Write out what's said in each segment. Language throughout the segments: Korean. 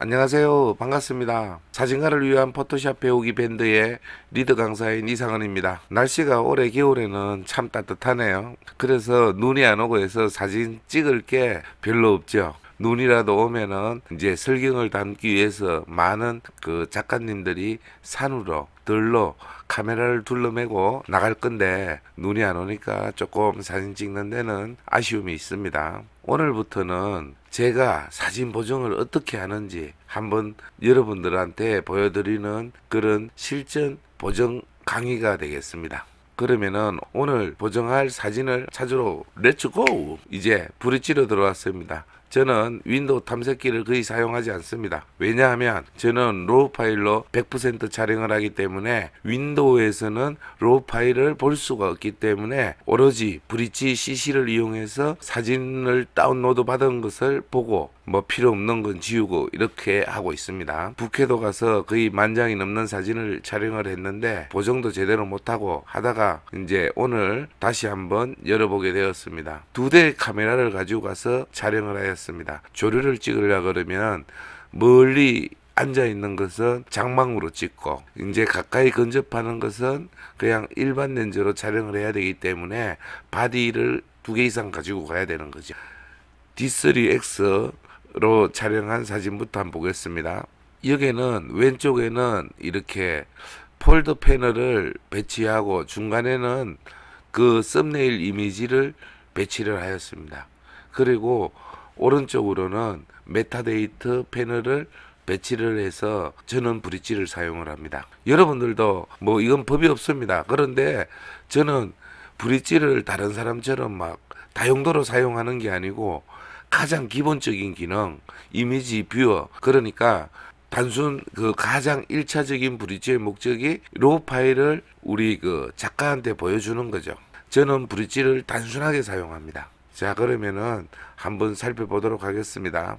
안녕하세요. 반갑습니다. 사진가를 위한 포토샵 배우기 밴드의 리드 강사인 이상은입니다. 날씨가 올해 겨울에는 참 따뜻하네요. 그래서 눈이 안 오고 해서 사진 찍을 게 별로 없죠. 눈이라도 오면은 이제 설경을 담기 위해서 많은 그 작가님들이 산으로 들러 카메라를 둘러매고 나갈 건데 눈이 안 오니까 조금 사진 찍는 데는 아쉬움이 있습니다. 오늘부터는 제가 사진 보정을 어떻게 하는지 한번 여러분들한테 보여드리는 그런 실전 보정 강의가 되겠습니다. 그러면은 오늘 보정할 사진을 찾으러 렛츠고! 이제 불이 찌러 들어왔습니다. 저는 윈도우 탐색기를 거의 사용하지 않습니다. 왜냐하면 저는 로우 파일로 100% 촬영을 하기 때문에 윈도우에서는 로우 파일을 볼 수가 없기 때문에 오로지 브릿지 CC를 이용해서 사진을 다운로드 받은 것을 보고 뭐 필요 없는 건 지우고 이렇게 하고 있습니다. 북해도 가서 거의 만장이 넘는 사진을 촬영을 했는데 보정도 제대로 못하고 하다가 이제 오늘 다시 한번 열어보게 되었습니다. 두 대의 카메라를 가지고 가서 촬영을 하였습니다. 않습니다. 조류를 찍으려 그러면 멀리 앉아 있는 것은 장망으로 찍고 이제 가까이 근접하는 것은 그냥 일반 렌즈로 촬영을 해야 되기 때문에 바디를 두 개 이상 가지고 가야 되는 거죠. D3X로 촬영한 사진부터 한번 보겠습니다. 여기는 왼쪽에는 이렇게 폴드 패널을 배치하고 중간에는 그 썸네일 이미지를 배치를 하였습니다. 그리고 오른쪽으로는 메타데이트 패널을 배치를 해서 저는 브릿지를 사용을 합니다. 여러분들도 뭐 이건 법이 없습니다. 그런데 저는 브릿지를 다른 사람처럼 막 다용도로 사용하는 게 아니고 가장 기본적인 기능 이미지 뷰어 그러니까 단순 그 가장 1차적인 브릿지의 목적이 로 파일을 우리 그 작가한테 보여주는 거죠. 저는 브릿지를 단순하게 사용합니다. 자, 그러면은 한번 살펴보도록 하겠습니다.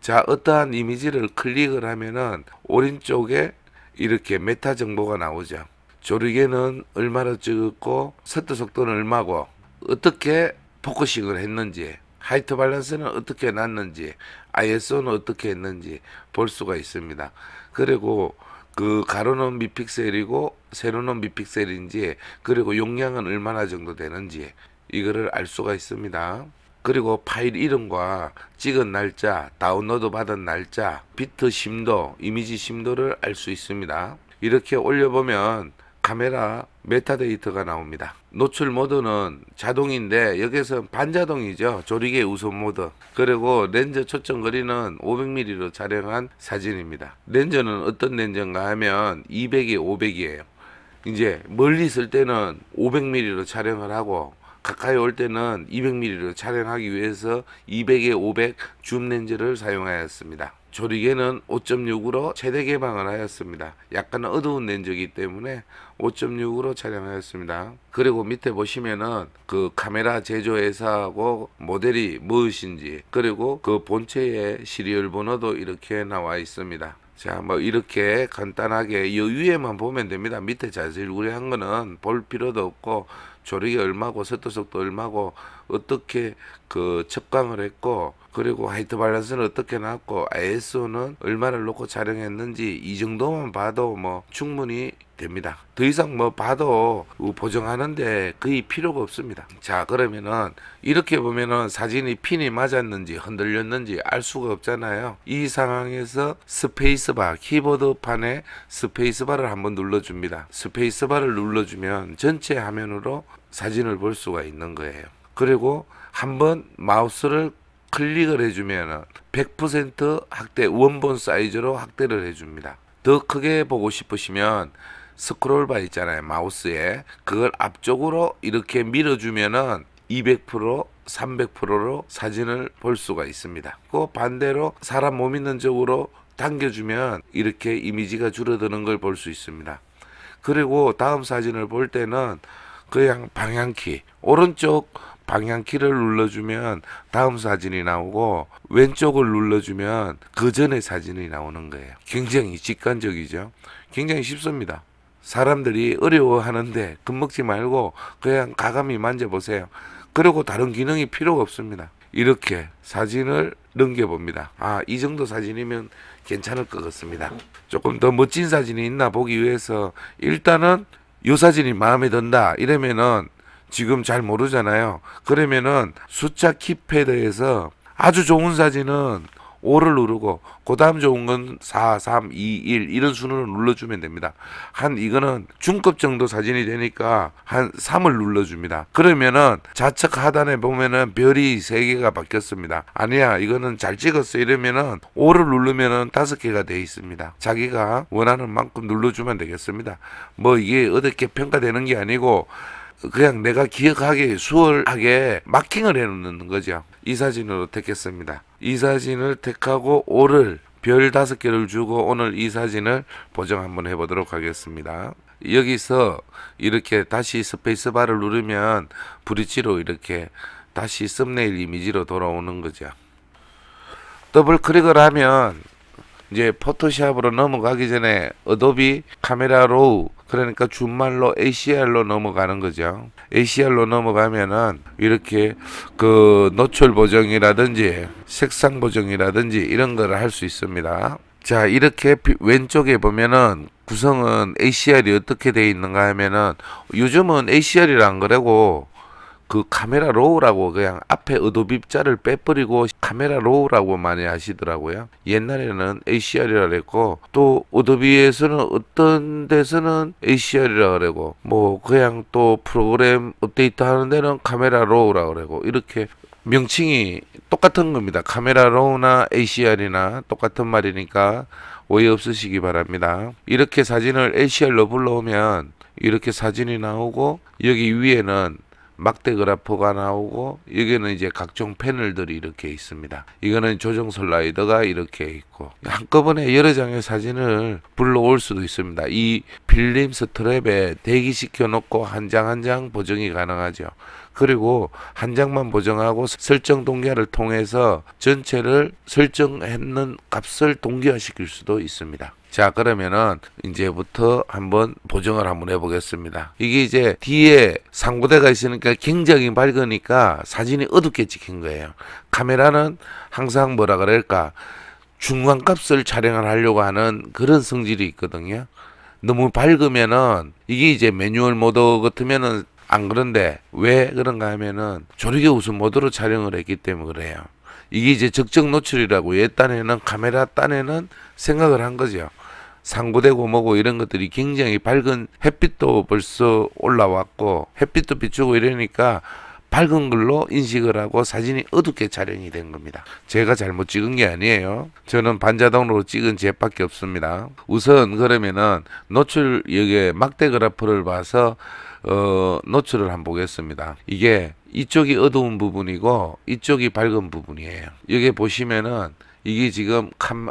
자, 어떠한 이미지를 클릭을 하면은 오른쪽에 이렇게 메타 정보가 나오죠. 조리개는 얼마나 찍었고 셔트 속도는 얼마고 어떻게 포커싱을 했는지 하이트 밸런스는 어떻게 났는지 ISO는 어떻게 했는지 볼 수가 있습니다. 그리고 그 가로는 미픽셀이고 세로는 미픽셀인지 그리고 용량은 얼마나 정도 되는지 이거를 알 수가 있습니다. 그리고 파일 이름과 찍은 날짜, 다운로드 받은 날짜, 비트 심도, 이미지 심도를 알 수 있습니다. 이렇게 올려보면 카메라 메타데이터가 나옵니다. 노출 모드는 자동인데 여기서 반자동이죠. 조리개 우선 모드. 그리고 렌즈 초점 거리는 500mm로 촬영한 사진입니다. 렌즈는 어떤 렌즈인가 하면 200이 500이에요. 이제 멀리 있을 때는 500mm로 촬영을 하고 가까이 올 때는 2 0 0 m m 를 촬영하기 위해서 200에 500 줌 렌즈를 사용하였습니다. 조리개는 5.6으로 최대 개방을 하였습니다. 약간 어두운 렌즈이기 때문에 5.6으로 촬영하였습니다. 그리고 밑에 보시면은 그 카메라 제조회사하고 모델이 무엇인지 그리고 그 본체의 시리얼 번호도 이렇게 나와 있습니다. 자, 뭐 이렇게 간단하게 이 위에만 보면 됩니다. 밑에 자세히 우리 한 거는 볼 필요도 없고 조력이 얼마고 세토석도 얼마고 어떻게 그 척강을 했고 그리고 화이트 밸런스는 어떻게 나왔고 ISO는 얼마를 놓고 촬영했는지 이 정도만 봐도 뭐 충분히 됩니다. 더 이상 뭐 봐도 보정하는데 거의 필요가 없습니다. 자 그러면은 이렇게 보면은 사진이 핀이 맞았는지 흔들렸는지 알 수가 없잖아요. 이 상황에서 스페이스바 키보드판에 스페이스바를 한번 눌러줍니다. 스페이스바를 눌러주면 전체 화면으로 사진을 볼 수가 있는 거예요. 그리고 한번 마우스를 클릭을 해주면 100% 확대 원본 사이즈로 확대를 해줍니다. 더 크게 보고 싶으시면 스크롤바 있잖아요 마우스에 그걸 앞쪽으로 이렇게 밀어주면200% 300%로 사진을 볼 수가 있습니다. 그 반대로 사람 몸 있는 쪽으로 당겨주면 이렇게 이미지가 줄어드는 걸 볼 수 있습니다. 그리고 다음 사진을 볼 때는 그냥 방향키 오른쪽 방향키를 눌러주면 다음 사진이 나오고 왼쪽을 눌러주면 그 전에 사진이 나오는 거예요. 굉장히 직관적이죠. 굉장히 쉽습니다. 사람들이 어려워하는데 겁먹지 말고 그냥 가감히 만져보세요. 그리고 다른 기능이 필요가 없습니다. 이렇게 사진을 넘겨봅니다. 아, 이 정도 사진이면 괜찮을 것 같습니다. 조금 더 멋진 사진이 있나 보기 위해서 일단은 이 사진이 마음에 든다 이러면은 지금 잘 모르잖아요. 그러면은 숫자 키패드에서 아주 좋은 사진은 5를 누르고 그 다음 좋은 건 4, 3, 2, 1 이런 순으로 눌러주면 됩니다. 한 이거는 중급 정도 사진이 되니까 한 3을 눌러줍니다. 그러면은 좌측 하단에 보면은 별이 3개가 바뀌었습니다. 아니야 이거는 잘 찍었어 이러면은 5를 누르면은 5개가 돼 있습니다. 자기가 원하는 만큼 눌러주면 되겠습니다. 뭐 이게 어떻게 평가되는 게 아니고 그냥 내가 기억하게 수월하게 마킹을 해놓는 거죠. 이 사진으로 택했습니다. 이 사진을 택하고 오를 별 다섯 개를 주고 오늘 이 사진을 보정 한번 해보도록 하겠습니다. 여기서 이렇게 다시 스페이스바를 누르면 브릿지로 이렇게 다시 썸네일 이미지로 돌아오는 거죠. 더블 클릭을 하면 이제 포토샵으로 넘어가기 전에 어도비 카메라 로우 그러니까 준말로 ACR로 넘어가는 거죠. ACR로 넘어가면은 이렇게 그 노출 보정이라든지 색상 보정이라든지 이런 거를 할 수 있습니다. 자 이렇게 왼쪽에 보면은 구성은 ACR이 어떻게 되어 있는가 하면은 요즘은 ACR이란 거라고 그 카메라 로우라고 그냥 앞에 어도빕자를 빼버리고 카메라 로우라고 많이 하시더라고요. 옛날에는 ACR이라 그랬고 또 어도비에서는 어떤 데서는 ACR이라 그랬고뭐 그냥 또 프로그램 업데이트 하는 데는 카메라 로우라 그랬고 이렇게 명칭이 똑같은 겁니다. 카메라 로우나 ACR이나 똑같은 말이니까 오해 없으시기 바랍니다. 이렇게 사진을 ACR로 불러오면 이렇게 사진이 나오고 여기 위에는 막대 그래프가 나오고 여기는 이제 각종 패널들이 이렇게 있습니다. 이거는 조정 슬라이더가 이렇게 있고 한꺼번에 여러 장의 사진을 불러올 수도 있습니다. 이 필름 스트랩에 대기시켜 놓고 한 장 한 장 보정이 가능하죠. 그리고 한 장만 보정하고 설정 동기화를 통해서 전체를 설정했는 값을 동기화시킬 수도 있습니다. 자 그러면은 이제부터 한번 보정을 한번 해보겠습니다 이게 이제 뒤에 상고대가 있으니까 굉장히 밝으니까 사진이 어둡게 찍힌 거예요 카메라는 항상 뭐라 그럴까 중간값을 촬영을 하려고 하는 그런 성질이 있거든요 너무 밝으면은 이게 이제 매뉴얼 모드 같으면은 안 그런데 왜 그런가 하면은 조리개 우수 모드로 촬영을 했기 때문에 그래요 이게 이제 적정 노출이라고 옛단에는 카메라 딴에는 생각을 한 거죠. 상고되고 뭐고 이런 것들이 굉장히 밝은 햇빛도 벌써 올라왔고 햇빛도 비추고 이러니까 밝은 걸로 인식을 하고 사진이 어둡게 촬영이 된 겁니다. 제가 잘못 찍은 게 아니에요. 저는 반자동으로 찍은 제밖에 없습니다. 우선 그러면은 노출 여기에 막대 그래프를 봐서 어, 노출을 한번 보겠습니다. 이게 이쪽이 어두운 부분이고 이쪽이 밝은 부분이에요. 여기 보시면은 이게 지금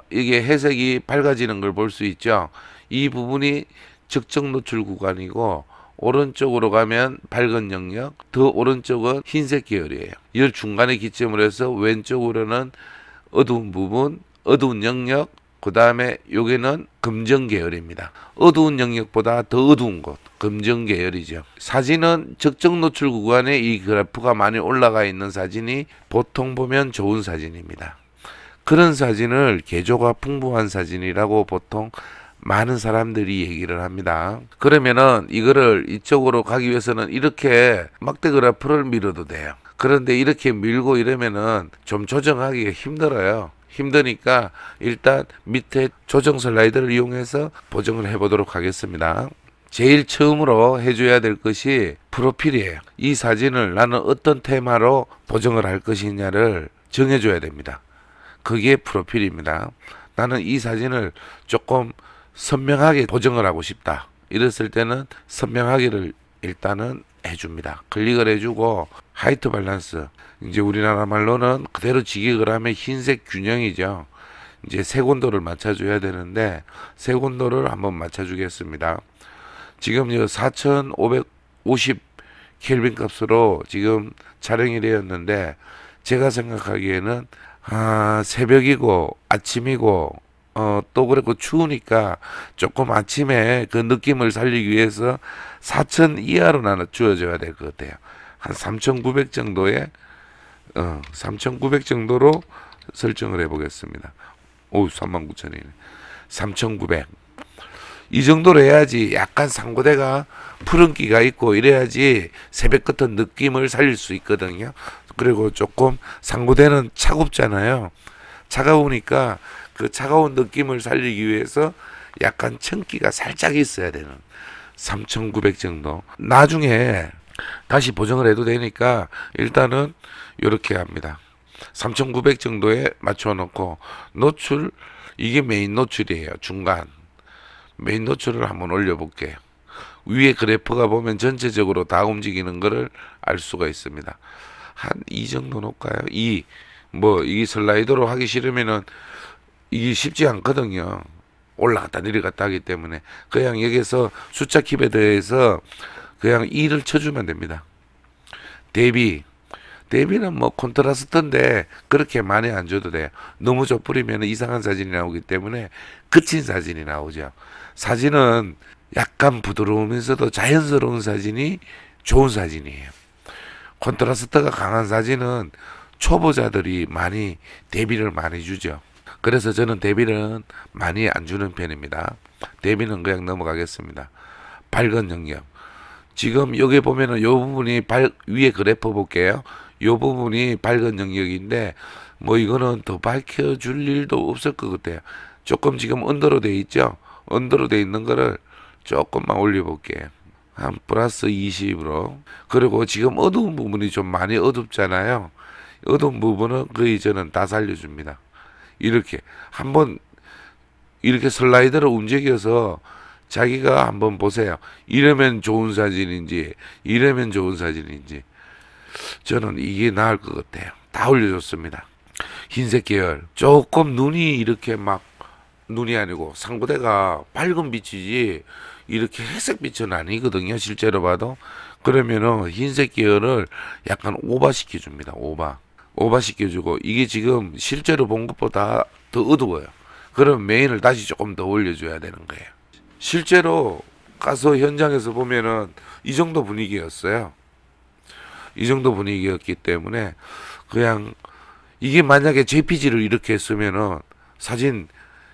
이게 회색이 밝아지는 걸 볼 수 있죠. 이 부분이 적정 노출 구간이고 오른쪽으로 가면 밝은 영역, 더 오른쪽은 흰색 계열이에요. 이 중간에 기점으로 해서 왼쪽으로는 어두운 부분, 어두운 영역, 그 다음에 여기는 금정 계열입니다. 어두운 영역보다 더 어두운 곳, 금정 계열이죠. 사진은 적정 노출 구간에 이 그래프가 많이 올라가 있는 사진이 보통 보면 좋은 사진입니다. 그런 사진을 개조가 풍부한 사진이라고 보통 많은 사람들이 얘기를 합니다. 그러면은 이거를 이쪽으로 가기 위해서는 이렇게 막대 그래프를 밀어도 돼요. 그런데 이렇게 밀고 이러면은 좀 조정하기가 힘들어요. 힘드니까 일단 밑에 조정 슬라이드를 이용해서 보정을 해보도록 하겠습니다. 제일 처음으로 해줘야 될 것이 프로필이에요. 이 사진을 나는 어떤 테마로 보정을 할 것이냐를 정해줘야 됩니다. 그게 프로필입니다. 나는 이 사진을 조금 선명하게 보정을 하고 싶다. 이랬을 때는 선명하기를 일단은 해줍니다. 클릭을 해주고 하이트 밸런스 이제 우리나라 말로는 그대로 지기을 하면 흰색 균형이죠. 이제 색온도를 맞춰줘야 되는데 색온도를 한번 맞춰주겠습니다. 지금 4550 켈빈 값으로 지금 촬영이 되었는데 제가 생각하기에는 아, 새벽이고 아침이고 어, 또 그렇고 추우니까 조금 아침에 그 느낌을 살리기 위해서 4천 이하로 나눠 주어져야 될 것 같아요. 한 3,900 정도에 어, 3,900 정도로 설정을 해보겠습니다. 오, 39,000이네. 3,900. 이 정도로 해야지 약간 상고대가 푸른기가 있고 이래야지 새벽 같은 느낌을 살릴 수 있거든요. 그리고 조금 상고대는 차갑잖아요. 차가우니까 그 차가운 느낌을 살리기 위해서 약간 청기가 살짝 있어야 되는 3,900 정도. 나중에 다시 보정을 해도 되니까 일단은 이렇게 합니다. 3,900 정도에 맞춰놓고 노출 이게 메인 노출이에요. 중간 메인 노출을 한번 올려볼게요. 위에 그래프가 보면 전체적으로 다 움직이는 것을 알 수가 있습니다. 한2 정도 놓을까요? 이 뭐이 뭐, 슬라이더로 하기 싫으면은 이게 쉽지 않거든요. 올라갔다 내려갔다 하기 때문에 그냥 여기서 숫자 킵에 대해서 그냥 2를 쳐주면 됩니다. 대비 대비는 뭐 콘트라스트인데 그렇게 많이 안 줘도 돼요. 너무 좁으리면 이상한 사진이 나오기 때문에 그친 사진이 나오죠. 사진은 약간 부드러우면서도 자연스러운 사진이 좋은 사진이에요. 콘트라스트가 강한 사진은 초보자들이 많이 대비를 많이 주죠. 그래서 저는 대비는 많이 안 주는 편입니다. 대비는 그냥 넘어가겠습니다. 밝은 영역. 지금 여기 보면은 요 부분이 발, 위에 그래프 볼게요. 요 부분이 밝은 영역인데 뭐 이거는 더 밝혀 줄 일도 없을 것 같아요. 조금 지금 언더로 돼 있죠. 언더로 돼 있는 거를 조금만 올려 볼게요. 한 플러스 20으로 그리고 지금 어두운 부분이 좀 많이 어둡잖아요. 어두운 부분은 거의 저는 다 살려줍니다. 이렇게 한번 이렇게 슬라이더를 움직여서 자기가 한번 보세요. 이러면 좋은 사진인지 이러면 좋은 사진인지 저는 이게 나을 것 같아요. 다 올려줬습니다. 흰색 계열 조금 눈이 이렇게 막 눈이 아니고 상부대가 밝은 빛이지 이렇게 회색빛은 아니거든요. 실제로 봐도. 그러면은 흰색 계열을 약간 오버시켜 줍니다. 오버. 오버시켜 주고 이게 지금 실제로 본 것보다 더 어두워요. 그럼 메인을 다시 조금 더 올려 줘야 되는 거예요. 실제로 가서 현장에서 보면은 이 정도 분위기였어요. 이 정도 분위기였기 때문에 그냥 이게 만약에 JPG를 이렇게 했으면은 사진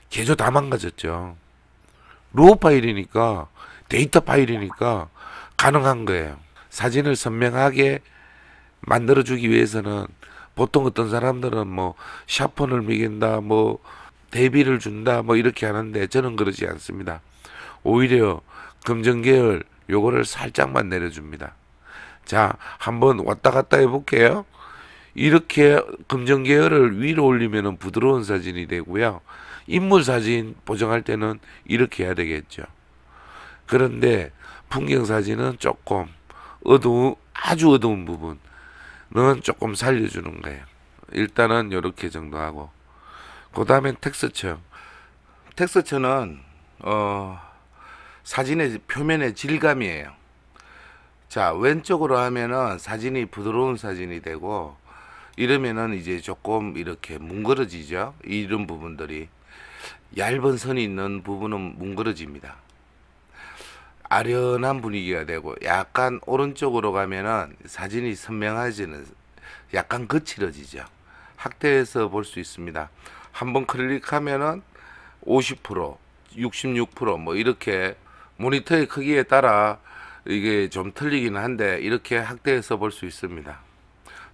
개조 다 망가졌죠. 로우 파일이니까 데이터 파일이니까 가능한 거예요. 사진을 선명하게 만들어주기 위해서는 보통 어떤 사람들은 뭐 샤폰을 미긴다, 뭐 대비를 준다, 뭐 이렇게 하는데 저는 그러지 않습니다. 오히려 금전계열 요거를 살짝만 내려줍니다. 자, 한번 왔다 갔다 해볼게요. 이렇게 금전계열을 위로 올리면 부드러운 사진이 되고요. 인물 사진 보정할 때는 이렇게 해야 되겠죠. 그런데 풍경 사진은 조금 어두운 아주 어두운 부분은 조금 살려주는 거예요. 일단은 이렇게 정도 하고 그 다음엔 텍스처. 텍스처는 어, 사진의 표면의 질감이에요. 자 왼쪽으로 하면은 사진이 부드러운 사진이 되고 이러면은 이제 조금 이렇게 뭉그러지죠 이런 부분들이 얇은 선이 있는 부분은 뭉그러집니다. 아련한 분위기가 되고 약간 오른쪽으로 가면은 사진이 선명하지는 약간 거칠어지죠. 학대에서 볼 수 있습니다. 한번 클릭하면은 50%, 66%뭐 이렇게 모니터의 크기에 따라 이게 좀 틀리긴 한데 이렇게 학대해서 볼 수 있습니다.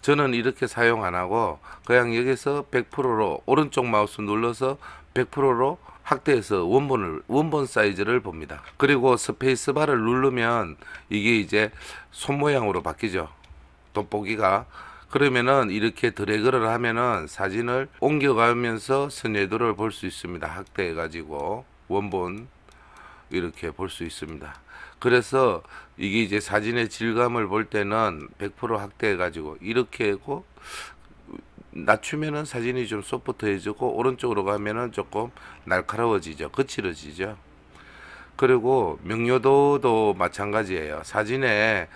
저는 이렇게 사용 안 하고 그냥 여기서 100%로 오른쪽 마우스 눌러서 100%로 확대해서 원본을 원본 사이즈를 봅니다. 그리고 스페이스 바를 누르면 이게 이제 손 모양으로 바뀌죠. 돋보기가 그러면은 이렇게 드래그를 하면은 사진을 옮겨가면서 선예도를 볼 수 있습니다. 확대해 가지고 원본 이렇게 볼 수 있습니다. 그래서 이게 이제 사진의 질감을 볼 때는 100% 확대해 가지고 이렇게 하고 낮추면은 사진이 좀 소프트해지고 오른쪽으로 가면은 조금 날카로워지죠. 거칠어지죠. 그리고 명료도도 마찬가지예요. 사진에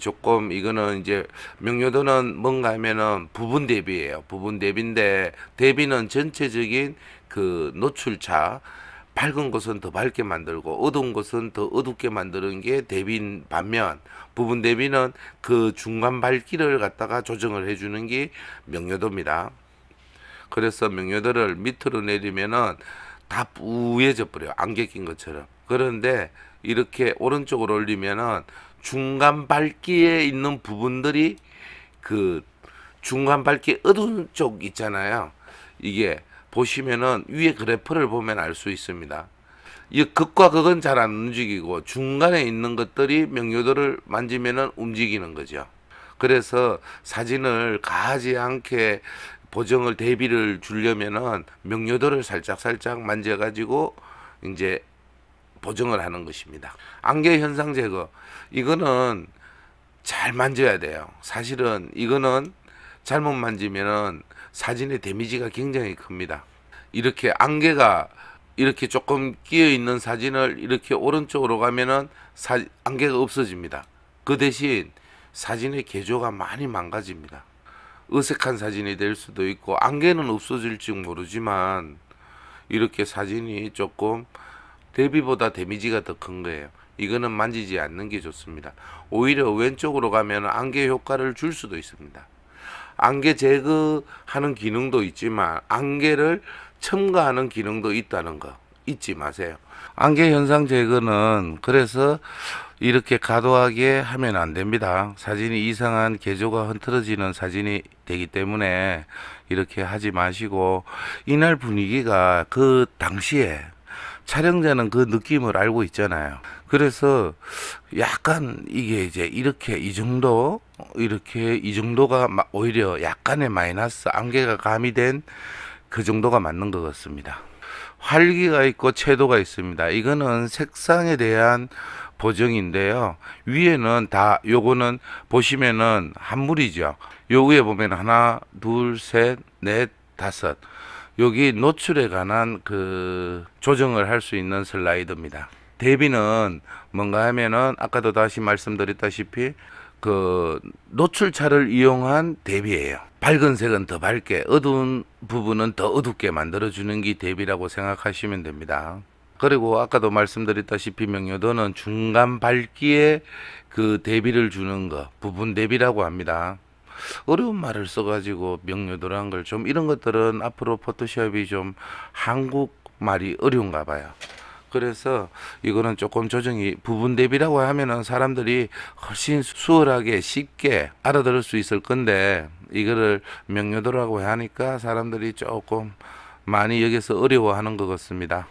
조금 이거는 이제 명료도는 뭔가 하면은 부분 대비예요. 부분 대비인데 대비는 전체적인 그 노출차 밝은 것은 더 밝게 만들고 어두운 것은 더 어둡게 만드는 게 대빈 반면 부분 대비는 그 중간 밝기를 갖다가 조정을 해주는 게 명료도입니다. 그래서 명료도를 밑으로 내리면은 다 뿌얘져 버려요. 안개 낀 것처럼. 그런데 이렇게 오른쪽으로 올리면은 중간 밝기에 있는 부분들이 그 중간 밝기 어두운 쪽 있잖아요. 이게 보시면은 위에 그래프를 보면 알 수 있습니다. 이 극과 극은 잘 안 움직이고 중간에 있는 것들이 명료도를 만지면은 움직이는 거죠. 그래서 사진을 가지 않게 보정을 대비를 주려면은 명료도를 살짝 살짝 만져가지고 이제 보정을 하는 것입니다. 안개 현상 제거 이거는 잘 만져야 돼요. 사실은 이거는 잘못 만지면은 사진의 데미지가 굉장히 큽니다. 이렇게 안개가 이렇게 조금 끼어 있는 사진을 이렇게 오른쪽으로 가면은 사, 안개가 없어집니다. 그 대신 사진의 개조가 많이 망가집니다. 어색한 사진이 될 수도 있고 안개는 없어질지 모르지만 이렇게 사진이 조금 대비보다 데미지가 더 큰 거예요. 이거는 만지지 않는 게 좋습니다. 오히려 왼쪽으로 가면 안개 효과를 줄 수도 있습니다. 안개 제거하는 기능도 있지만 안개를 첨가하는 기능도 있다는 거 잊지 마세요. 안개 현상 제거는 그래서 이렇게 과도하게 하면 안 됩니다. 사진이 이상한 개조가 흐트러지는 사진이 되기 때문에 이렇게 하지 마시고 이날 분위기가 그 당시에 촬영자는 그 느낌을 알고 있잖아요. 그래서 약간 이게 이제 이렇게 이 정도 이렇게 이 정도가 오히려 약간의 마이너스 안개가 가미된 그 정도가 맞는 것 같습니다. 활기가 있고 채도가 있습니다. 이거는 색상에 대한 보정인데요. 위에는 다 요거는 보시면은 한물이죠. 요 위에 보면 하나, 둘, 셋, 넷, 다섯. 여기 노출에 관한 그 조정을 할 수 있는 슬라이드입니다. 대비는 뭔가 하면은 아까도 다시 말씀드렸다시피 그 노출차를 이용한 대비예요. 밝은 색은 더 밝게, 어두운 부분은 더 어둡게 만들어주는 게 대비라고 생각하시면 됩니다. 그리고 아까도 말씀드렸다시피 명료도는 중간 밝기에 그 대비를 주는 거, 부분 대비라고 합니다. 어려운 말을 써가지고 명료도란 걸 좀 이런 것들은 앞으로 포토샵이 좀 한국 말이 어려운가 봐요. 그래서 이거는 조금 조정이 부분 대비라고 하면은 사람들이 훨씬 수월하게 쉽게 알아들을 수 있을 건데 이거를 명료도라고 하니까 사람들이 조금 많이 여기서 어려워하는 것 같습니다.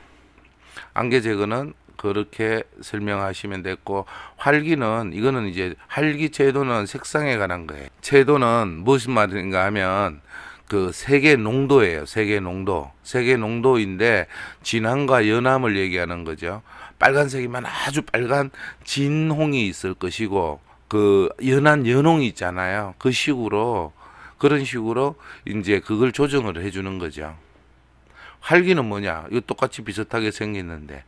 안개 제거는 그렇게 설명하시면 됐고 활기는 이거는 이제 활기 제도는 색상에 관한 거예요. 제도는 무슨 말인가 하면 그 세계 농도예요. 세계 농도. 세계 농도인데 진한과 연함을 얘기하는 거죠. 빨간색이면 아주 빨간 진홍이 있을 것이고 그 연한 연홍이 있잖아요. 그 식으로 그런 식으로 이제 그걸 조정을 해 주는 거죠. 활기는 뭐냐? 이거 똑같이 비슷하게 생겼는데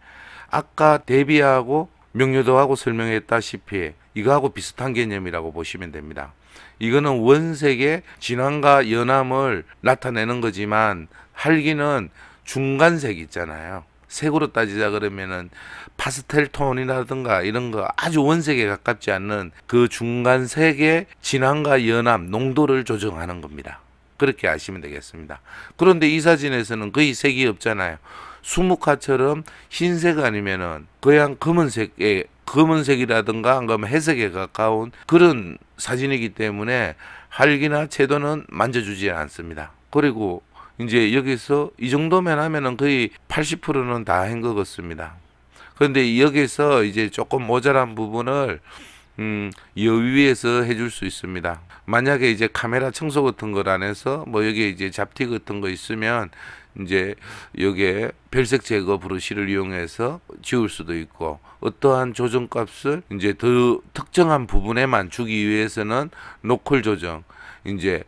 아까 대비하고 명료도하고 설명했다시피 이거하고 비슷한 개념이라고 보시면 됩니다. 이거는 원색의 진황과 연암을 나타내는 거지만 활기는 중간색 있잖아요. 색으로 따지자 그러면은 파스텔 톤이라든가 이런 거 아주 원색에 가깝지 않는 그 중간 색의 진황과 연암 농도를 조정하는 겁니다. 그렇게 아시면 되겠습니다. 그런데 이 사진에서는 거의 색이 없잖아요. 수묵화처럼 흰색 아니면은 그냥 검은색의 검은색이라든가 한러해 회색에 가까운 그런 사진이기 때문에 활기나 채도는 만져주지 않습니다. 그리고 이제 여기서 이 정도면 하면은 거의 80%는 다한것 같습니다. 그런데 여기서 이제 조금 모자란 부분을 음, 여위에서 해줄 수 있습니다. 만약에 이제 카메라 청소 같은 걸안 해서 뭐여기 이제 잡티 같은 거 있으면 이제 여기에 별색 제거 브러쉬를 이용해서 지울 수도 있고 어떠한 조정값을 이제 더 특정한 부분에만 주기 위해서는 노컬 조정 이제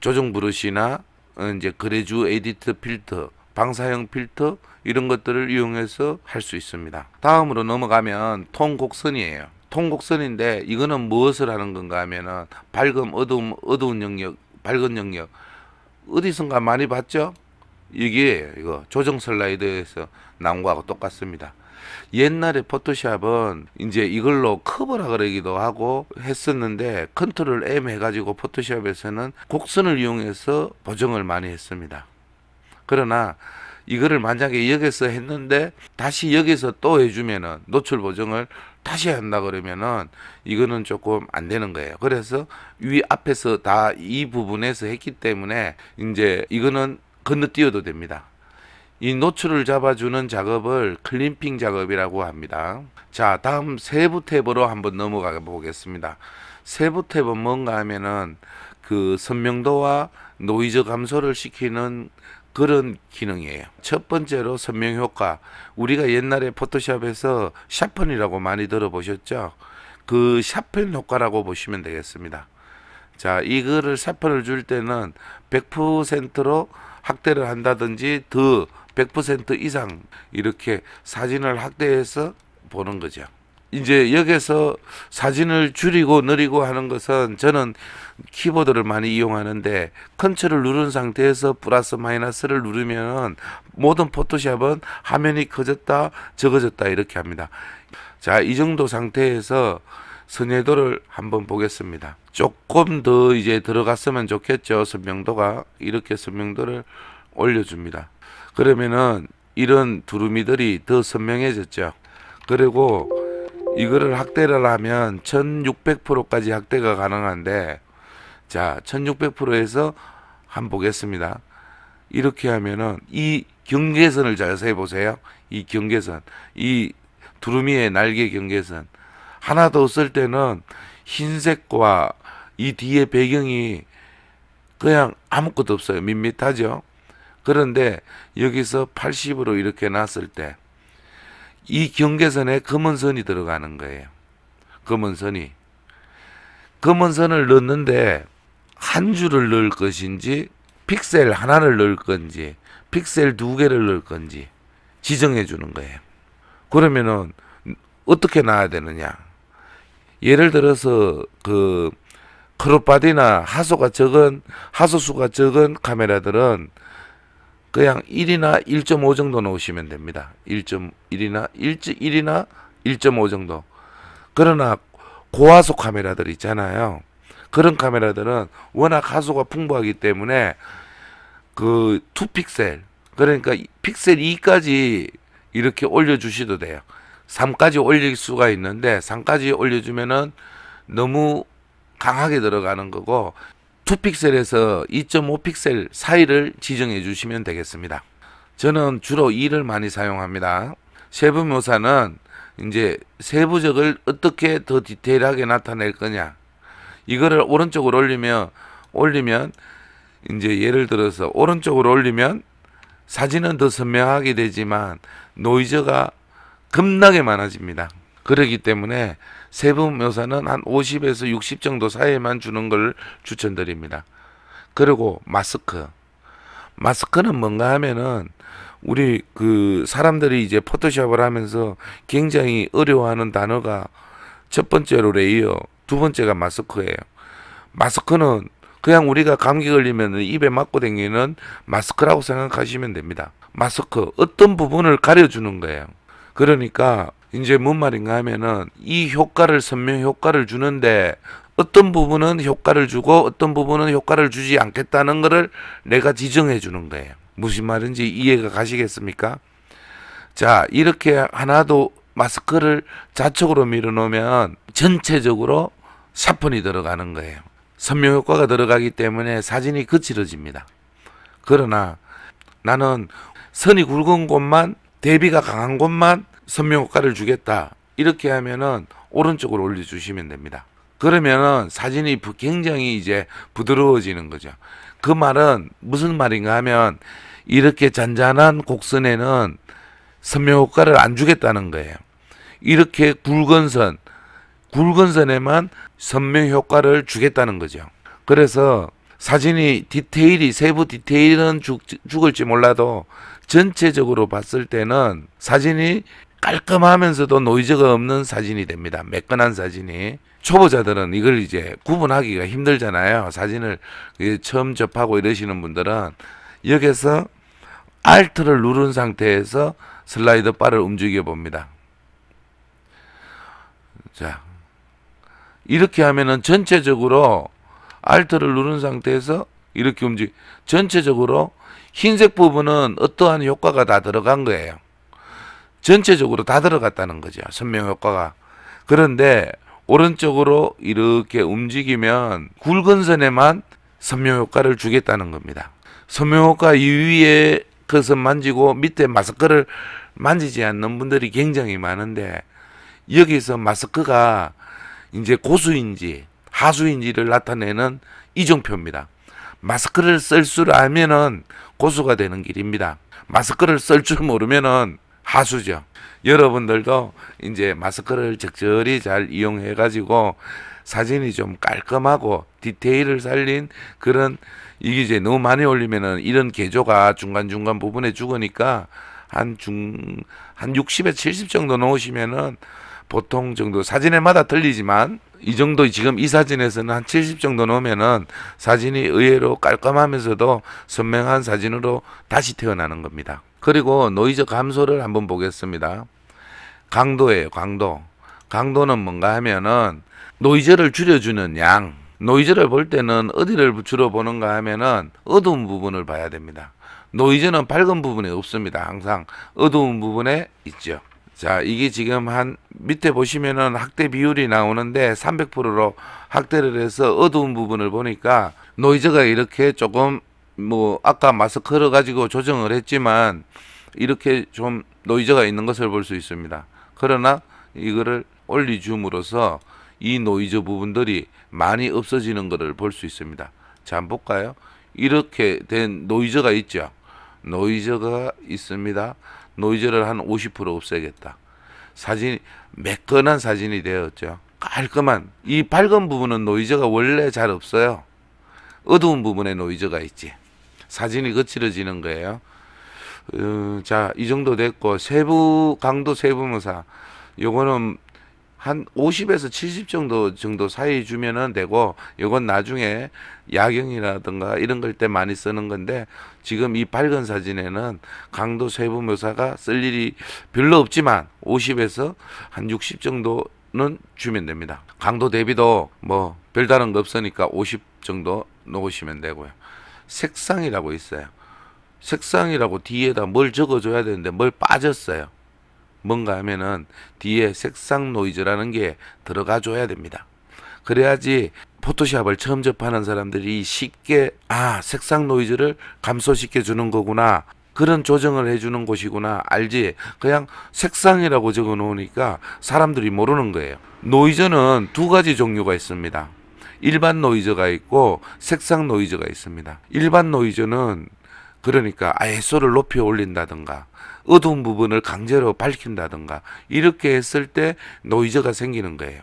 조정 브러쉬나 이제 그래주 에디트 필터 방사형 필터 이런 것들을 이용해서 할 수 있습니다. 다음으로 넘어가면 통곡선이에요. 통곡선인데 이거는 무엇을 하는 건가 하면은 밝음 어두움 어두운 영역 밝은 영역 어디선가 많이 봤죠? 이게 이거 조정 슬라이드에서 나온 거하고 똑같습니다. 옛날에 포토샵은 이제 이걸로 커버라 그러기도 하고 했었는데 컨트롤 M 해가지고 포토샵에서는 곡선을 이용해서 보정을 많이 했습니다. 그러나 이거를 만약에 여기서 했는데 다시 여기서 또 해주면은 노출 보정을 다시 한다 그러면은 이거는 조금 안 되는 거예요. 그래서 위 앞에서 다 이 부분에서 했기 때문에 이제 이거는 건너뛰어도 됩니다. 이 노출을 잡아주는 작업을 클림핑 작업이라고 합니다. 자 다음 세부 탭으로 한번 넘어가 보겠습니다. 세부 탭은 뭔가 하면은 그 선명도와 노이즈 감소를 시키는 그런 기능이에요. 첫 번째로 선명 효과. 우리가 옛날에 포토샵에서 샤픈이라고 많이 들어보셨죠? 그 샤픈 효과라고 보시면 되겠습니다. 자, 이거를 샤픈을 줄 때는 100%로 학대를 한다든지 더 100% 이상 이렇게 사진을 학대해서 보는 거죠. 이제 여기서 사진을 줄이고 느리고 하는 것은 저는 키보드를 많이 이용하는데 컨트롤 누른 상태에서 플러스 마이너스를 누르면 모든 포토샵은 화면이 커졌다 적어졌다 이렇게 합니다. 자, 이 정도 상태에서 선예도를 한번 보겠습니다. 조금 더 이제 들어갔으면 좋겠죠. 선명도가 이렇게 선명도를 올려줍니다. 그러면은 이런 두루미들이 더 선명해졌죠. 그리고 이거를 학대를 하면 1600%까지 학대가 가능한데 자 1600%에서 한번 보겠습니다. 이렇게 하면은 이 경계선을 자세히 보세요. 이 경계선, 이 두루미의 날개 경계선 하나 도 없을 때는 흰색과 이 뒤에 배경이 그냥 아무것도 없어요. 밋밋하죠? 그런데 여기서 80으로 이렇게 놨을 때 이 경계선에 검은 선이 들어가는 거예요. 검은 선이. 검은 선을 넣는데 한 줄을 넣을 것인지 픽셀 하나를 넣을 건지 픽셀 두 개를 넣을 건지 지정해 주는 거예요. 그러면은 어떻게 놔야 되느냐? 예를 들어서 그크롭바디나 하소가 적은 하소수가 적은 카메라들은 그냥 1이나 1.5 정도 놓으시면 됩니다. 1.1이나 1.1이나 1.5 정도. 그러나 고화소 카메라들 있잖아요. 그런 카메라들은 워낙 하소가 풍부하기 때문에 그 2픽셀 그러니까 픽셀 2까지 이렇게 올려주셔도 돼요. 3까지 올릴 수가 있는데 3까지 올려주면은 너무 강하게 들어가는 거고 2픽셀에서 2.5픽셀 사이를 지정해 주시면 되겠습니다. 저는 주로 2를 많이 사용합니다. 세부 묘사는 이제 세부적을 어떻게 더 디테일하게 나타낼 거냐 이거를 오른쪽으로 올리면 올리면 이제 예를 들어서 오른쪽으로 올리면 사진은 더 선명하게 되지만 노이즈가 급락에 많아집니다. 그러기 때문에 세분 묘사는 한 50에서 60 정도 사이에만 주는 걸 추천드립니다. 그리고 마스크. 마스크는 뭔가 하면은 우리 그 사람들이 이제 포토샵을 하면서 굉장히 어려워하는 단어가 첫 번째로 레이어, 두 번째가 마스크예요. 마스크는 그냥 우리가 감기 걸리면 입에 맞고 댕기는 마스크라고 생각하시면 됩니다. 마스크 어떤 부분을 가려주는 거예요. 그러니까 이제 뭔 말인가 하면은 이 효과를 선명 효과를 주는데 어떤 부분은 효과를 주고 어떤 부분은 효과를 주지 않겠다는 것을 내가 지정해 주는 거예요. 무슨 말인지 이해가 가시겠습니까? 자, 이렇게 하나도 마스크를 좌측으로 밀어 놓으면 전체적으로 샤픈이 들어가는 거예요. 선명 효과가 들어가기 때문에 사진이 거칠어집니다. 그러나 나는 선이 굵은 곳만 대비가 강한 곳만 선명 효과를 주겠다. 이렇게 하면은 오른쪽으로 올려주시면 됩니다. 그러면은 사진이 굉장히 이제 부드러워지는 거죠. 그 말은 무슨 말인가 하면 이렇게 잔잔한 곡선에는 선명 효과를 안 주겠다는 거예요. 이렇게 굵은 선, 굵은 선에만 선명 효과를 주겠다는 거죠. 그래서 사진이 디테일이 세부 디테일은 죽, 죽을지 몰라도 전체적으로 봤을 때는 사진이 깔끔하면서도 노이즈가 없는 사진이 됩니다. 매끈한 사진이. 초보자들은 이걸 이제 구분하기가 힘들잖아요. 사진을 처음 접하고 이러시는 분들은 여기서 Alt를 누른 상태에서 슬라이더 바를 움직여 봅니다. 자, 이렇게 하면은 전체적으로 Alt를 누른 상태에서 이렇게 움직 전체적으로 흰색 부분은 어떠한 효과가 다 들어간 거예요. 전체적으로 다 들어갔다는 거죠. 선명 효과가. 그런데 오른쪽으로 이렇게 움직이면 굵은 선에만 선명 효과를 주겠다는 겁니다. 선명 효과 위에 것은 만지고 밑에 마스크를 만지지 않는 분들이 굉장히 많은데 여기서 마스크가 이제 고수인지 하수인지를 나타내는 이정표입니다. 마스크를 쓸 줄 알면은 고수가 되는 길입니다. 마스크를 쓸 줄 모르면은 하수죠. 여러분들도 이제 마스크를 적절히 잘 이용해 가지고 사진이 좀 깔끔하고 디테일을 살린 그런 이게 이제 너무 많이 올리면은 이런 개조가 중간중간 부분에 죽으니까 한 중 한 60에 70 정도 넣으시면은 보통 정도 사진에마다 들리지만 이 정도 지금 이 사진에서는 한 70 정도 넣으면은 사진이 의외로 깔끔하면서도 선명한 사진으로 다시 태어나는 겁니다. 그리고 노이즈 감소를 한번 보겠습니다. 강도예요, 강도. 강도는 뭔가 하면은 노이즈를 줄여주는 양. 노이즈를 볼 때는 어디를 주로 보는가 하면은 어두운 부분을 봐야 됩니다. 노이즈는 밝은 부분에 없습니다. 항상 어두운 부분에 있죠. 자, 이게 지금 한 밑에 보시면은 학대 비율이 나오는데 300%로 학대를 해서 어두운 부분을 보니까 노이즈가 이렇게 조금 뭐 아까 마스크를 가지고 조정을 했지만 이렇게 좀 노이즈가 있는 것을 볼 수 있습니다. 그러나 이거를 올리줌으로써 이 노이즈 부분들이 많이 없어지는 것을 볼 수 있습니다. 자, 한번 볼까요? 이렇게 된 노이즈가 있죠. 노이즈가 있습니다. 노이즈를 한 50% 없애겠다. 사진 이 매끈한 사진이 되었죠. 깔끔한 이 밝은 부분은 노이즈가 원래 잘 없어요. 어두운 부분에 노이즈가 있지. 사진이 거칠어지는 거예요. 어, 자, 이 정도 됐고 세부 강도 세부 모사 요거는 한 50에서 70 정도 정도 사이 주면은 되고 요건 나중에 야경이라든가 이런 걸 때 많이 쓰는 건데 지금 이 밝은 사진에는 강도 세부 묘사가 쓸 일이 별로 없지만 50에서 한 60 정도는 주면 됩니다. 강도 대비도 뭐 별다른 거 없으니까 50 정도 놓으시면 되고요. 색상이라고 있어요. 색상이라고 뒤에다 뭘 적어줘야 되는데 뭘 빠졌어요. 뭔가 하면은 뒤에 색상 노이즈라는 게 들어가 줘야 됩니다. 그래야지 포토샵을 처음 접하는 사람들이 쉽게 아 색상 노이즈를 감소시켜 주는 거구나 그런 조정을 해주는 곳이구나 알지 그냥 색상이라고 적어 놓으니까 사람들이 모르는 거예요 노이즈는 두 가지 종류가 있습니다 일반 노이즈가 있고 색상 노이즈가 있습니다 일반 노이즈는 그러니까 아예 소를 높여 올린다든가 어두운 부분을 강제로 밝힌다든가 이렇게 했을 때 노이즈가 생기는 거예요.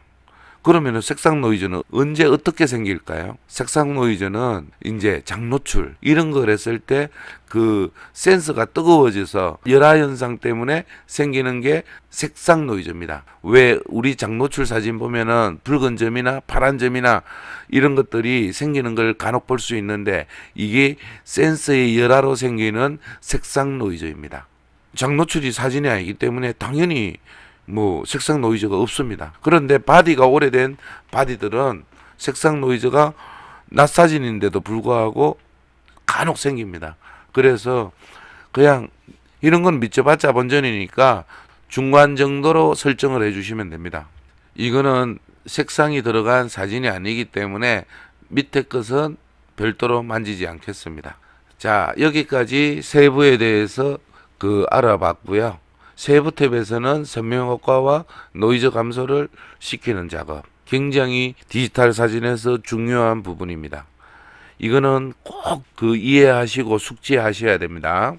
그러면 색상 노이즈는 언제 어떻게 생길까요? 색상 노이즈는 이제 장노출 이런 걸 했을 때 그 센서가 뜨거워져서 열화 현상 때문에 생기는 게 색상 노이즈입니다. 왜 우리 장노출 사진 보면은 붉은 점이나 파란 점이나 이런 것들이 생기는 걸 간혹 볼 수 있는데 이게 센서의 열화로 생기는 색상 노이즈입니다. 장노출이 사진이 아니기 때문에 당연히 뭐 색상 노이즈가 없습니다. 그런데 바디가 오래된 바디들은 색상 노이즈가 낮 사진인데도 불구하고 간혹 생깁니다. 그래서 그냥 이런 건 미쳐봤자 번전이니까 중간 정도로 설정을 해주시면 됩니다. 이거는 색상이 들어간 사진이 아니기 때문에 밑에 것은 별도로 만지지 않겠습니다. 자 여기까지 세부에 대해서 그 알아봤고요. 세부 탭에서는 선명 효과와 노이즈 감소를 시키는 작업. 굉장히 디지털 사진에서 중요한 부분입니다. 이거는 꼭 그 이해하시고 숙지하셔야 됩니다.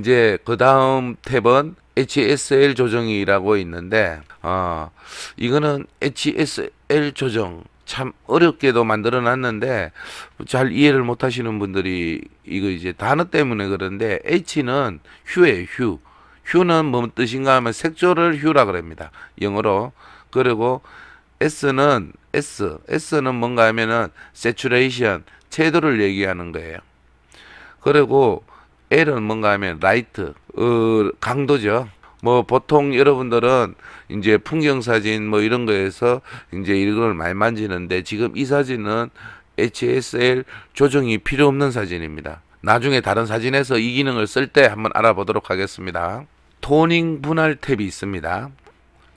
이제 그 다음 탭은 HSL 조정이라고 있는데 어, 이거는 HSL 조정 참 어렵게도 만들어 놨는데 잘 이해를 못 하시는 분들이 이거 이제 단어 때문에 그런데 H는 휴에 휴. 휴는 뭐 뜻인가 하면 색조를 휴라 그럽니다. 영어로. 그리고 S는 S. S는 뭔가 하면은 saturation, 채도를 얘기하는 거예요. 그리고 L은 뭔가 하면 라이트, 어, 강도죠. 뭐 보통 여러분들은 이제 풍경 사진 뭐 이런 거에서 이제 이걸 많이 만지는데 지금 이 사진은 HSL 조정이 필요 없는 사진입니다. 나중에 다른 사진에서 이 기능을 쓸 때 한번 알아보도록 하겠습니다. 토닝 분할 탭이 있습니다.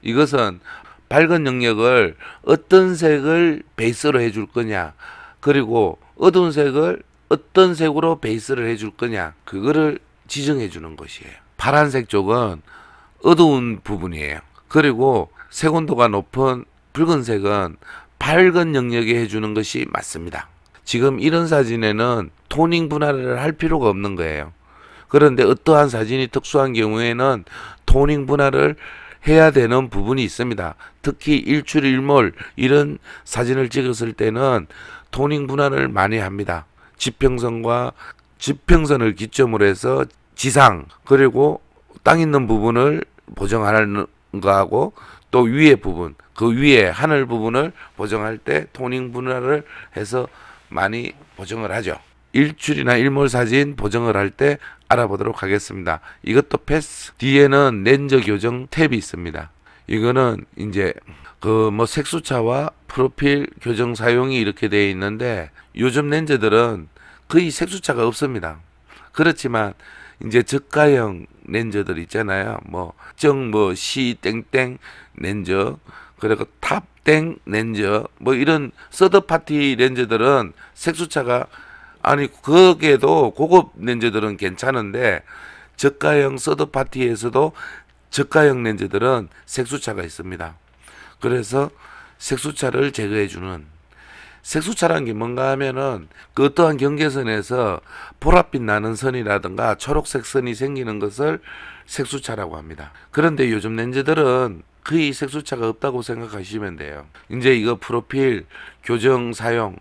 이것은 밝은 영역을 어떤 색을 베이스로 해줄 거냐 그리고 어두운 색을 어떤 색으로 베이스를 해줄 거냐 그거를 지정해 주는 것이에요. 파란색 쪽은 어두운 부분이에요. 그리고 색온도가 높은 붉은색은 밝은 영역에 해주는 것이 맞습니다. 지금 이런 사진에는 토닝 분할을 할 필요가 없는 거예요. 그런데 어떠한 사진이 특수한 경우에는 토닝 분할을 해야 되는 부분이 있습니다. 특히 일출일몰 이런 사진을 찍었을 때는 토닝 분할을 많이 합니다. 지평선과 지평선을 기점으로 해서 지상 그리고 땅 있는 부분을 보정하는 거하고 또 위에 부분 그 위에 하늘 부분을 보정할 때 토닝 분할을 해서 많이 보정을 하죠. 일출이나 일몰 사진 보정을 할 때 알아보도록 하겠습니다. 이것도 패스. 뒤에는 렌즈 교정 탭이 있습니다. 이거는 이제 그 뭐색소차와 프로필 교정 사용이 이렇게 되어 있는데 요즘 렌즈들은 거의 색소차가 없습니다. 그렇지만 이제 저가형 렌저들 있잖아요. 뭐, 정, 뭐, 시, 땡땡, 렌저. 그리고 탑땡, 렌저. 뭐, 이런 서드파티 렌저들은 색수차가, 아니, 거기에도 고급 렌저들은 괜찮은데, 저가형 서드파티에서도 저가형 렌즈들은 색수차가 있습니다. 그래서 색수차를 제거해주는 색수차라는 게 뭔가 하면은 그 어떠한 경계선에서 보랏빛 나는 선이라든가 초록색 선이 생기는 것을 색수차라고 합니다. 그런데 요즘 렌즈들은 거의 색수차가 없다고 생각하시면 돼요. 이제 이거 프로필 교정 사용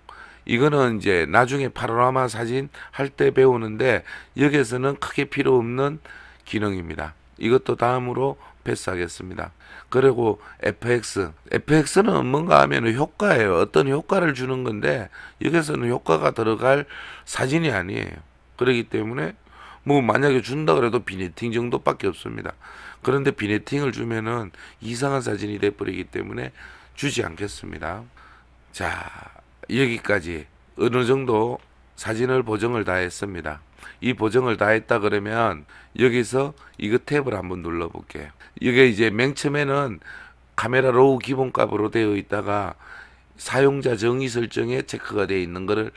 이거는 이제 나중에 파노라마 사진 할 때 배우는데 여기에서는 크게 필요 없는 기능입니다. 이것도 다음으로 패스하겠습니다. 그리고 FX. FX는 뭔가 하면 효과예요. 어떤 효과를 주는 건데 여기서는 효과가 들어갈 사진이 아니에요. 그렇기 때문에 뭐 만약에 준다 그래도 비네팅 정도밖에 없습니다. 그런데 비네팅을 주면은 이상한 사진이 돼버리기 때문에 주지 않겠습니다. 자 여기까지 어느 정도 사진을 보정을 다 했습니다. 이 보정을 다 했다 그러면 여기서 이거 탭을 한번 눌러 볼게 이게 이제 맨 처음에는 카메라 로우 기본값으로 되어 있다가 사용자 정의 설정에 체크가 되어 있는 것을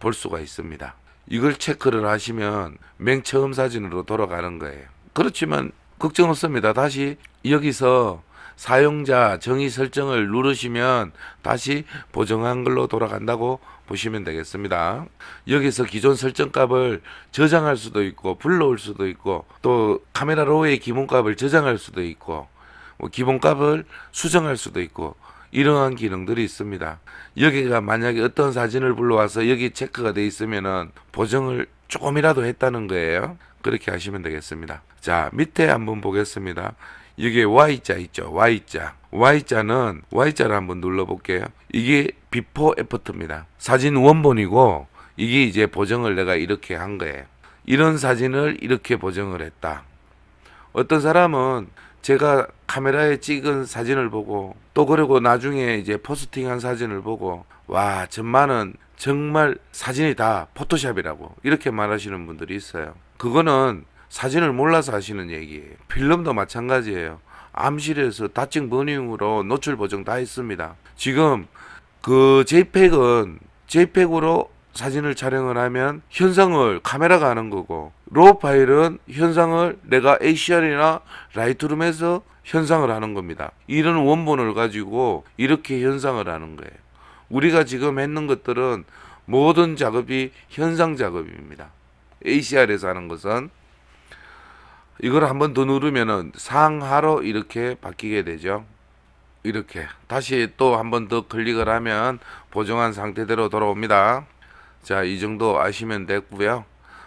볼 수가 있습니다. 이걸 체크를 하시면 맨 처음 사진으로 돌아가는 거예요. 그렇지만 걱정 없습니다. 다시 여기서 사용자 정의 설정을 누르시면 다시 보정한 걸로 돌아간다고 보시면 되겠습니다. 여기서 기존 설정값을 저장할 수도 있고 불러올 수도 있고 또 카메라 로우의 기본값을 저장할 수도 있고 뭐 기본값을 수정할 수도 있고 이러한 기능들이 있습니다. 여기가 만약에 어떤 사진을 불러와서 여기 체크가 돼있으면 보정을 조금이라도 했다는 거예요. 그렇게 하시면 되겠습니다. 자 밑에 한번 보겠습니다. 여기에 Y자 있죠. Y자. Y자는 Y자를 한번 눌러볼게요. 이게 비포 애프터입니다. 사진 원본이고 이게 이제 보정을 내가 이렇게 한 거예요. 이런 사진을 이렇게 보정을 했다. 어떤 사람은 제가 카메라에 찍은 사진을 보고 또 그리고 나중에 이제 포스팅한 사진을 보고 와 전만은 정말 사진이 다 포토샵이라고 이렇게 말하시는 분들이 있어요. 그거는 사진을 몰라서 하시는 얘기예요. 필름도 마찬가지예요. 암실에서 다층 버닝으로 노출 보정 다 했습니다. 지금 그 JPEG은 JPEG으로 사진을 촬영을 하면 현상을 카메라가 하는 거고 로우 파일은 현상을 내가 ACR이나 라이트룸에서 현상을 하는 겁니다. 이런 원본을 가지고 이렇게 현상을 하는 거예요. 우리가 지금 했는 것들은 모든 작업이 현상 작업입니다. ACR에서 하는 것은 이걸 한 번 더 누르면은 상하로 이렇게 바뀌게 되죠. 이렇게 다시 또 한 번 더 클릭을 하면 보정한 상태대로 돌아옵니다. 자, 이 정도 아시면 됐고요.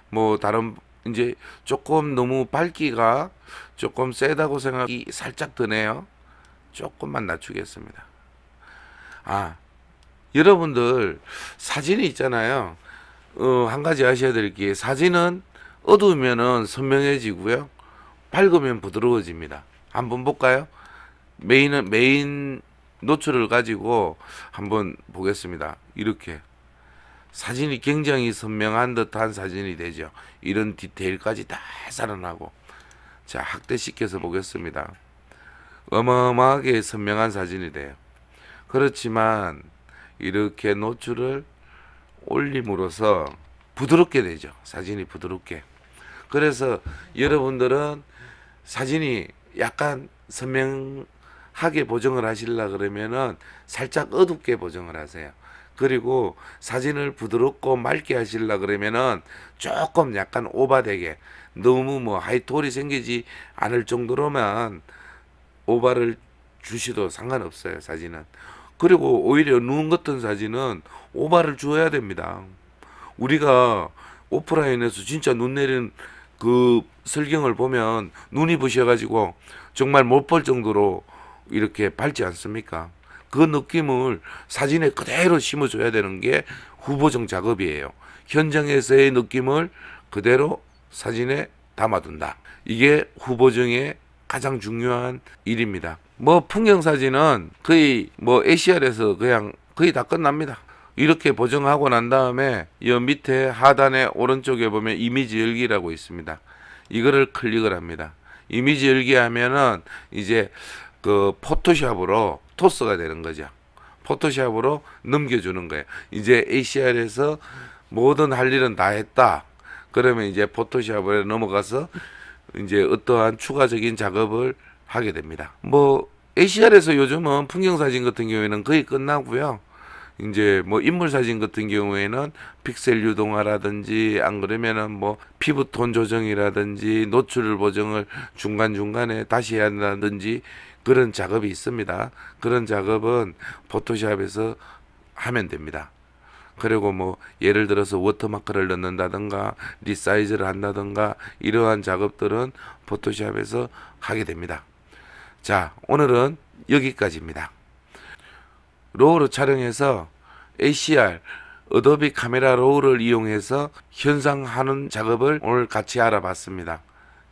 뭐 다른 이제 조금 너무 밝기가 조금 세다고 생각이 살짝 드네요. 조금만 낮추겠습니다. 아, 여러분들 사진이 있잖아요. 어, 한 가지 아셔야 될 게 사진은 어두우면은 선명해지고요. 밝으면 부드러워집니다. 한번 볼까요? 메인 메인 노출을 가지고 한번 보겠습니다. 이렇게 사진이 굉장히 선명한 듯한 사진이 되죠. 이런 디테일까지 다 살아나고 자 확대시켜서 보겠습니다. 어마어마하게 선명한 사진이 돼요. 그렇지만 이렇게 노출을 올림으로써 부드럽게 되죠. 사진이 부드럽게. 그래서 여러분들은 사진이 약간 선명하게 보정을 하실라 그러면은 살짝 어둡게 보정을 하세요. 그리고 사진을 부드럽고 맑게 하실라 그러면은 조금 약간 오바되게 너무 뭐 하이톨이 생기지 않을 정도로만 오바를 주시도 상관없어요 사진은 그리고 오히려 누운 같은 사진은 오바를 주어야 됩니다 우리가 오프라인에서 진짜 눈 내리는 그 설경을 보면 눈이 부셔가지고 정말 못 볼 정도로 이렇게 밝지 않습니까? 그 느낌을 사진에 그대로 심어줘야 되는 게 후보정 작업이에요. 현장에서의 느낌을 그대로 사진에 담아둔다. 이게 후보정의 가장 중요한 일입니다. 뭐 풍경 사진은 거의 뭐 ACR에서 그냥 거의 다 끝납니다. 이렇게 보정하고 난 다음에 이 밑에 하단에 오른쪽에 보면 이미지 열기라고 있습니다. 이거를 클릭을 합니다. 이미지 열기하면은 이제 그 포토샵으로 토스가 되는 거죠. 포토샵으로 넘겨주는 거예요. 이제 ACR에서 모든 할 일은 다 했다. 그러면 이제 포토샵으로 넘어가서 이제 어떠한 추가적인 작업을 하게 됩니다. 뭐 ACR에서 요즘은 풍경 사진 같은 경우에는 거의 끝나고요. 이제 뭐 인물 사진 같은 경우에는 픽셀 유동화라든지 안 그러면은 뭐 피부톤 조정이라든지 노출 보정을 중간중간에 다시 해야 한다든지 그런 작업이 있습니다. 그런 작업은 포토샵에서 하면 됩니다. 그리고 뭐 예를 들어서 워터마크를 넣는다든가 리사이즈를 한다든가 이러한 작업들은 포토샵에서 하게 됩니다. 자 오늘은 여기까지입니다. 로우로 촬영해서 ACR 어도비 카메라 로우를 이용해서 현상하는 작업을 오늘 같이 알아봤습니다.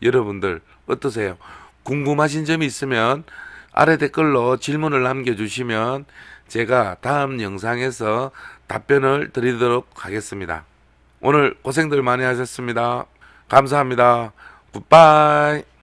여러분들 어떠세요? 궁금하신 점이 있으면 아래 댓글로 질문을 남겨주시면 제가 다음 영상에서 답변을 드리도록 하겠습니다. 오늘 고생들 많이 하셨습니다. 감사합니다. 굿바이